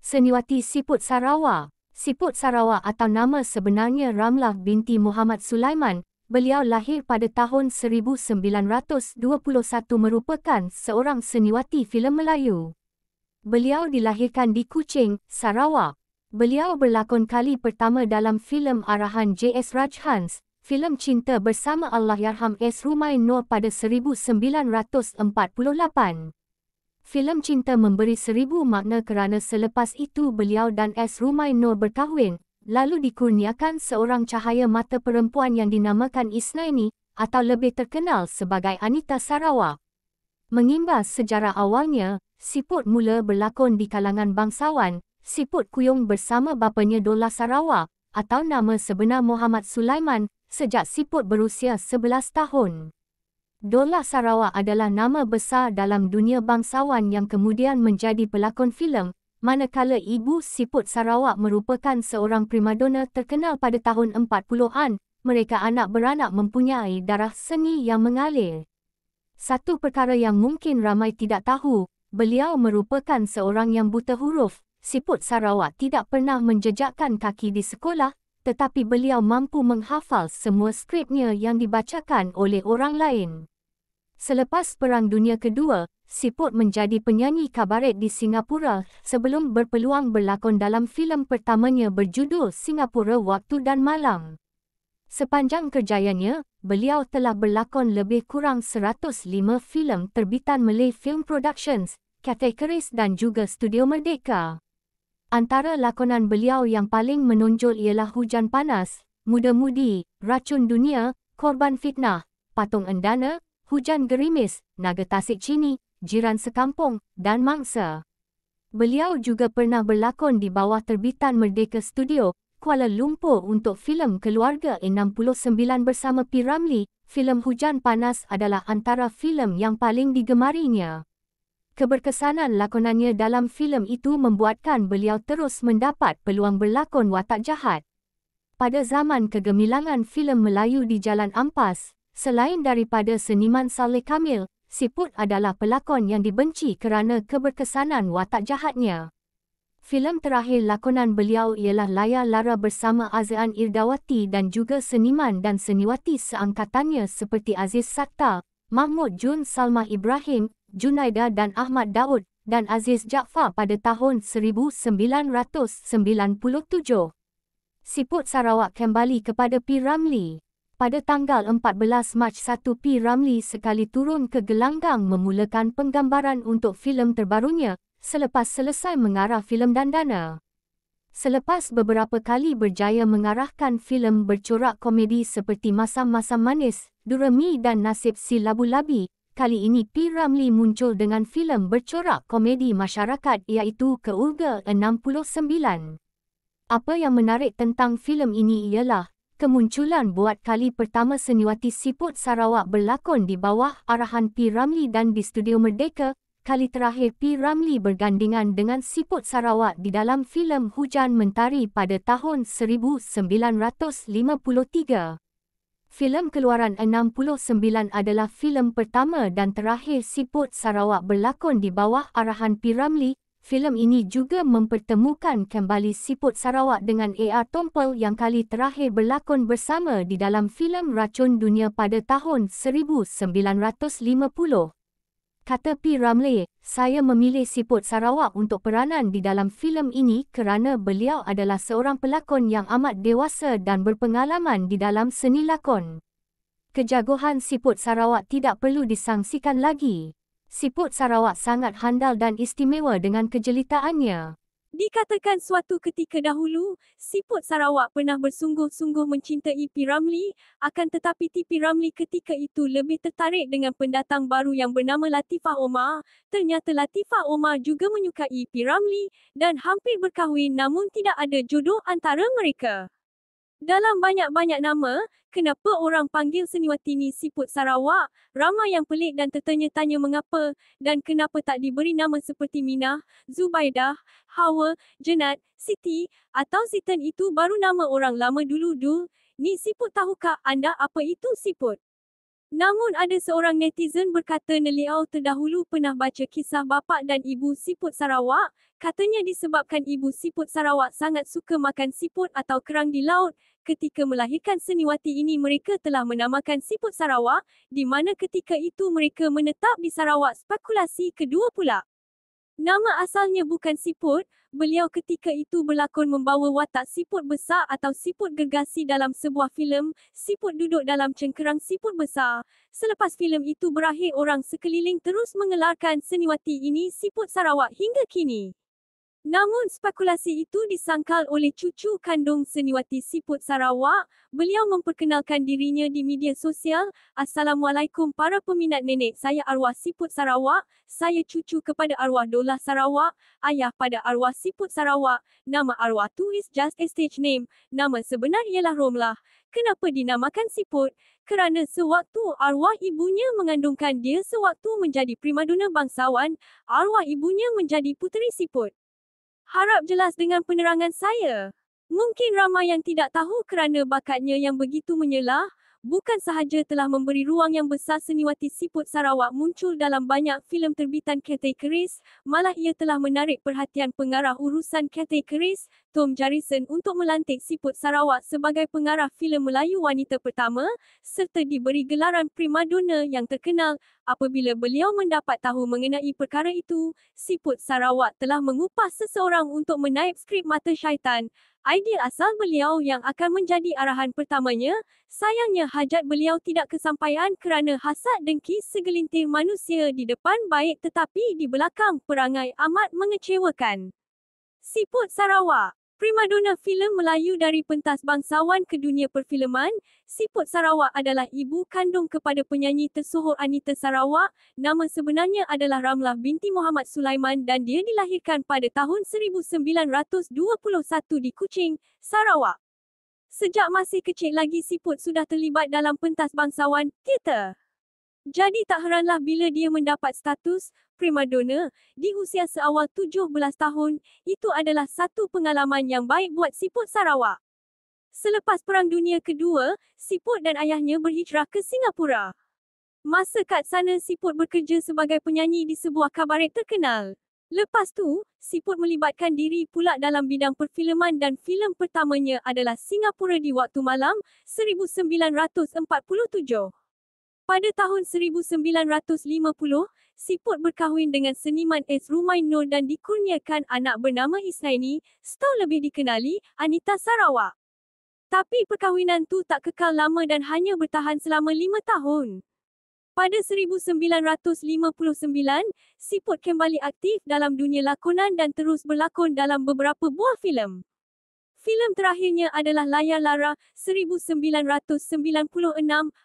Seniwati Siput Sarawak Siput Sarawak atau nama sebenarnya Ramlah binti Muhammad Sulaiman, beliau lahir pada tahun 1921 merupakan seorang seniwati filem Melayu. Beliau dilahirkan di Kuching, Sarawak. Beliau berlakon kali pertama dalam filem arahan J.S. Rajhans filem cinta bersama Allahyarham S. Rumain Nur pada 1948. Filem cinta memberi seribu makna kerana selepas itu beliau dan S. Rumain Nur berkahwin, lalu dikurniakan seorang cahaya mata perempuan yang dinamakan Isnaini atau lebih terkenal sebagai Anita Sarawak. Mengimbas sejarah awalnya, Siput mula berlakon di kalangan bangsawan, Siput Kuyong bersama bapanya Dola Sarawak, atau nama sebenar Muhammad Sulaiman, sejak siput berusia 11 tahun. Dola Sarawak adalah nama besar dalam dunia bangsawan yang kemudian menjadi pelakon filem, manakala ibu siput Sarawak merupakan seorang primadona terkenal pada tahun 40-an, mereka anak-beranak mempunyai darah seni yang mengalir. Satu perkara yang mungkin ramai tidak tahu, beliau merupakan seorang yang buta huruf, Siput Sarawak tidak pernah menjejakkan kaki di sekolah tetapi beliau mampu menghafal semua skripnya yang dibacakan oleh orang lain. Selepas Perang Dunia Kedua, Siput menjadi penyanyi kabaret di Singapura sebelum berpeluang berlakon dalam filem pertamanya berjudul Singapura Waktu dan Malam. Sepanjang kerjayanya, beliau telah berlakon lebih kurang 105 filem terbitan Malay Film Productions, Cathay dan juga Studio Merdeka. Antara lakonan beliau yang paling menonjol ialah Hujan Panas, Muda-Mudi, Racun Dunia, Korban Fitnah, Patung Endana, Hujan Gerimis, Naga Tasik Cini, Jiran Sekampung, dan Mangsa. Beliau juga pernah berlakon di bawah terbitan Merdeka Studio, Kuala Lumpur untuk filem Keluarga 69 bersama Piramli, filem Hujan Panas adalah antara filem yang paling digemarinya. Keberkesanan lakonannya dalam filem itu membuatkan beliau terus mendapat peluang berlakon watak jahat. Pada zaman kegemilangan filem Melayu di Jalan Ampas, selain daripada seniman Saleh Kamil, Siput adalah pelakon yang dibenci kerana keberkesanan watak jahatnya. Filem terakhir lakonan beliau ialah Layar Lara bersama Azan Irdawati dan juga seniman dan seniwati seangkatannya seperti Aziz Sattar, Mahmud Jun Salma Ibrahim, Junaida dan Ahmad Daud dan Aziz Jaafar pada tahun 1997. Siput Sarawak kembali kepada P. Ramli. Pada tanggal 14 Mac 1 P. Ramli sekali turun ke gelanggang memulakan penggambaran untuk filem terbarunya selepas selesai mengarah filem Dandana. Selepas beberapa kali berjaya mengarahkan filem bercorak komedi seperti Masam-Masam Manis, Durami dan Nasib Si Labu-Labi, kali ini P. Ramlee muncul dengan filem bercorak komedi masyarakat iaitu Keurga 69. Apa yang menarik tentang filem ini ialah kemunculan buat kali pertama seniwati Siput Sarawak berlakon di bawah arahan P. Ramlee dan di Studio Merdeka. Kali terakhir P. Ramlee bergandingan dengan Siput Sarawak di dalam filem Hujan Mentari pada tahun 1953 filem keluaran 69 adalah filem pertama dan terakhir Siput Sarawak berlakon di bawah arahan P. Ramli. Filem ini juga mempertemukan kembali Siput Sarawak dengan AR Tompel yang kali terakhir berlakon bersama di dalam filem Racun Dunia pada tahun 1950 kata P. Ramlee, saya memilih Siput Sarawak untuk peranan di dalam filem ini kerana beliau adalah seorang pelakon yang amat dewasa dan berpengalaman di dalam seni lakon. Kejagohan Siput Sarawak tidak perlu disangsikan lagi. Siput Sarawak sangat handal dan istimewa dengan kejelitaannya. Dikatakan suatu ketika dahulu, Siput Sarawak pernah bersungguh-sungguh mencintai P. Ramli, akan tetapi T. P. Ramli ketika itu lebih tertarik dengan pendatang baru yang bernama Latifah Omar. Ternyata Latifah Omar juga menyukai P. Ramli dan hampir berkahwin namun tidak ada jodoh antara mereka. Dalam banyak-banyak nama, kenapa orang panggil seniwati ni siput Sarawak? Ramai yang pelik dan tertanya-tanya mengapa dan kenapa tak diberi nama seperti Minah, Zubaidah, Hawa, Jenat, Siti atau Sitan itu baru nama orang lama dulu du. Ni siput tahukah anda apa itu siput? Namun ada seorang netizen berkata Neliau terdahulu pernah baca kisah bapa dan ibu siput Sarawak, katanya disebabkan ibu siput Sarawak sangat suka makan siput atau kerang di laut, ketika melahirkan seniwati ini mereka telah menamakan siput Sarawak, di mana ketika itu mereka menetap di Sarawak spekulasi kedua pula. Nama asalnya bukan siput, beliau ketika itu berlakon membawa watak siput besar atau siput gergasi dalam sebuah filem, siput duduk dalam cengkerang siput besar. Selepas filem itu berakhir orang sekeliling terus mengelarkan seniwati ini siput Sarawak hingga kini. Namun spekulasi itu disangkal oleh cucu kandung Seniwati Siput Sarawak, beliau memperkenalkan dirinya di media sosial, Assalamualaikum para peminat nenek saya arwah Siput Sarawak, saya cucu kepada arwah Dola Sarawak, ayah pada arwah Siput Sarawak, nama arwah tu is just a stage name, nama sebenar ialah Romlah. Kenapa dinamakan Siput? Kerana sewaktu arwah ibunya mengandungkan dia sewaktu menjadi primadona bangsawan, arwah ibunya menjadi puteri Siput. Harap jelas dengan penerangan saya. Mungkin ramai yang tidak tahu kerana bakatnya yang begitu menyelah, bukan sahaja telah memberi ruang yang besar seniwati Siput Sarawak muncul dalam banyak filem terbitan Cathay Keris, malah ia telah menarik perhatian pengarah urusan Cathay Keris, Tom Jarison untuk melantik Siput Sarawak sebagai pengarah filem Melayu wanita pertama, serta diberi gelaran primadona yang terkenal. Apabila beliau mendapat tahu mengenai perkara itu, Siput Sarawak telah mengupah seseorang untuk menaip skrip Mata Syaitan idea asal beliau yang akan menjadi arahan pertamanya, sayangnya hajat beliau tidak kesampaian kerana hasad dengki segelintir manusia di depan baik tetapi di belakang perangai amat mengecewakan. Siput Sarawak Primadona filem Melayu dari pentas bangsawan ke dunia perfileman, Siput Sarawak adalah ibu kandung kepada penyanyi tersohor Anita Sarawak, nama sebenarnya adalah Ramlah binti Muhammad Sulaiman dan dia dilahirkan pada tahun 1921 di Kuching, Sarawak. Sejak masih kecil lagi Siput sudah terlibat dalam pentas bangsawan, teater. Jadi tak heranlah bila dia mendapat status primadona di usia seawal 17 tahun, itu adalah satu pengalaman yang baik buat Siput Sarawak. Selepas Perang Dunia Kedua, Siput dan ayahnya berhijrah ke Singapura. Masa kat sana Siput bekerja sebagai penyanyi di sebuah kabaret terkenal. Lepas tu, Siput melibatkan diri pula dalam bidang perfilman dan filem pertamanya adalah Singapura di Waktu Malam 1947. Pada tahun 1950, Siput berkahwin dengan seniman Es Rumainul dan dikurniakan anak bernama Isnaini, setahu lebih dikenali Anita Sarawak. Tapi perkahwinan tu tak kekal lama dan hanya bertahan selama lima tahun. Pada 1959, Siput kembali aktif dalam dunia lakonan dan terus berlakon dalam beberapa buah filem. Filem terakhirnya adalah Layar Lara, 1996,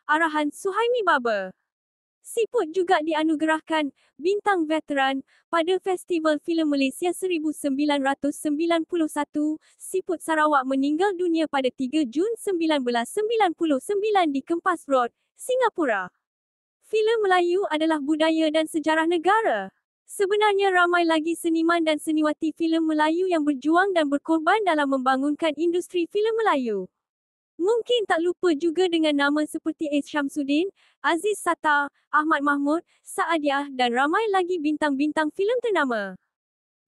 arahan Suhaimi Baba. Siput juga dianugerahkan Bintang Veteran pada Festival Filem Malaysia 1991. Siput Sarawak meninggal dunia pada 3 Jun 1999 di Kempas Road, Singapura. Filem Melayu adalah budaya dan sejarah negara. Sebenarnya ramai lagi seniman dan seniwati filem Melayu yang berjuang dan berkorban dalam membangunkan industri filem Melayu. Mungkin tak lupa juga dengan nama seperti H. Syamsuddin, Aziz Sata, Ahmad Mahmud, Saadiah dan ramai lagi bintang-bintang filem ternama.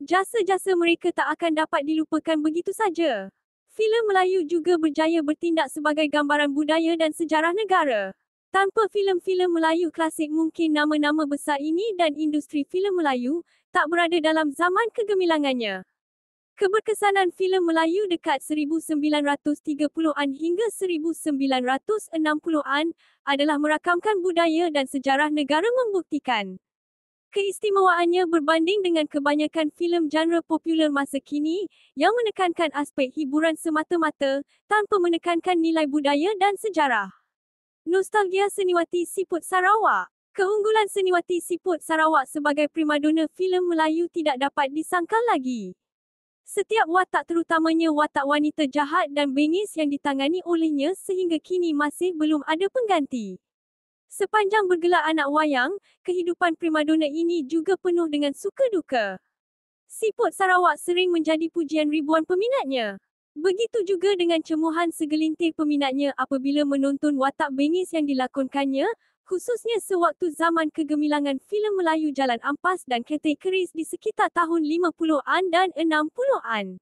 Jasa-jasa mereka tak akan dapat dilupakan begitu saja. Filem Melayu juga berjaya bertindak sebagai gambaran budaya dan sejarah negara. Tanpa filem-filem Melayu klasik mungkin nama-nama besar ini dan industri filem Melayu tak berada dalam zaman kegemilangannya. Keberkesanan filem Melayu dekat 1930-an hingga 1960-an adalah merakamkan budaya dan sejarah negara membuktikan. Keistimewaannya berbanding dengan kebanyakan filem genre popular masa kini yang menekankan aspek hiburan semata-mata tanpa menekankan nilai budaya dan sejarah. Nostalgia Seniwati Siput Sarawak Keunggulan Seniwati Siput Sarawak sebagai primadona filem Melayu tidak dapat disangkal lagi. Setiap watak terutamanya watak wanita jahat dan bengis yang ditangani olehnya sehingga kini masih belum ada pengganti. Sepanjang bergelar anak wayang, kehidupan primadona ini juga penuh dengan suka duka. Siput Sarawak sering menjadi pujian ribuan peminatnya. Begitu juga dengan cemuhan segelintir peminatnya apabila menonton watak bengis yang dilakonkannya, khususnya sewaktu zaman kegemilangan filem Melayu Jalan Ampas dan Cathay Keris di sekitar tahun 50-an dan 60-an.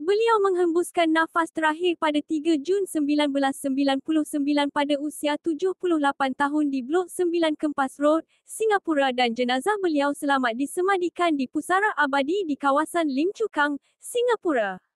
Beliau menghembuskan nafas terakhir pada 3 Jun 1999 pada usia 78 tahun di Blok 9 Kempas Road, Singapura dan jenazah beliau selamat disemadikan di Pusara Abadi di kawasan Lim Chu Kang, Singapura.